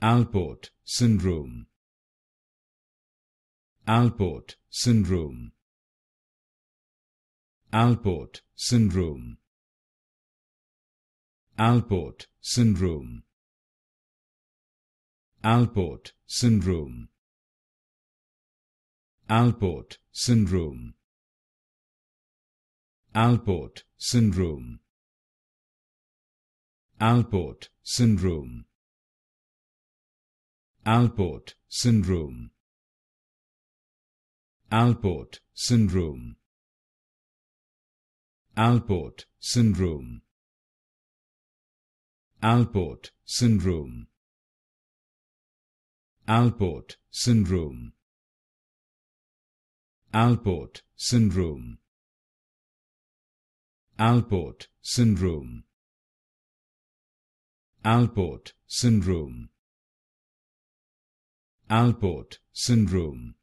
Alport syndrome Alport syndrome Alport syndrome Alport syndrome Alport syndrome Alport syndrome Alport syndrome Alport syndrome Alport syndrome Alport syndrome Alport syndrome Alport syndrome Alport syndrome Alport syndrome Alport syndrome Alport syndrome Alport syndrome